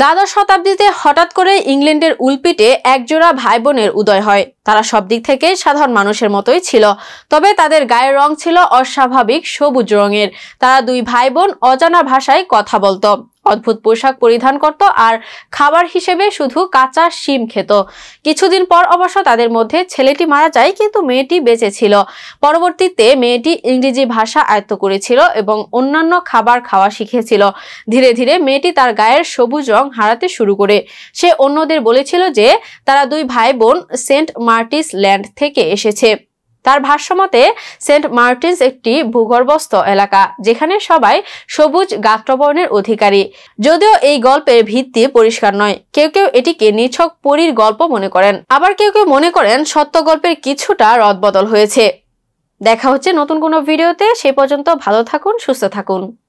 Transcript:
দ্বাদশ শতাব্দীতে হঠাৎ করে ইংল্যান্ডের উলপিটে একজোড়া ভাই বোনের উদয় হয় তারা সব দিক থেকে সাধারণ মানুষের মতোই ছিল তবে তাদের গায়ের রং ছিল অস্বাভাবিক সবুজ রঙের তারা দুই ভাই বোন অজানা ভাষায় কথা বলতো অদ্ভুত পোশাক পরিধান করত আর খাবার হিসেবে শুধু কাঁচা শিম খেত কিছুদিন পর অবশ্য তাদের মধ্যে ছেলেটি মারা যায় কিন্তু মেয়েটি বেঁচে ছিল পরবর্তীতে মেয়েটি ইংরেজি ভাষা আয়ত্ত করেছিল এবং অন্যান্য খাবার খাওয়া শিখেছিল ধীরে ধীরে মেয়েটি তার গায়ের সবুজ রং হারাতে শুরু করে সে অন্যদের বলেছিল যে তারা দুই ভাই বোন সেন্ট মার্টিস ল্যান্ড থেকে এসেছে তার ভাষ্যমতে সেন্ট মার্টিনস একটি ভূগর্ভস্থ এলাকা যেখানে সবাই সবুজ গাত্রবর্ণের অধিকারী যদিও এই গল্পের ভিত্তি পরিষ্কার নয় কেউ কেউ এটিকে নিছক পরীর গল্প মনে করেন আবার কেউ কেউ মনে করেন সত্য গল্পের কিছুটা রদবদল হয়েছে দেখা হচ্ছে নতুন কোনো ভিডিওতে সে পর্যন্ত ভালো থাকুন সুস্থ থাকুন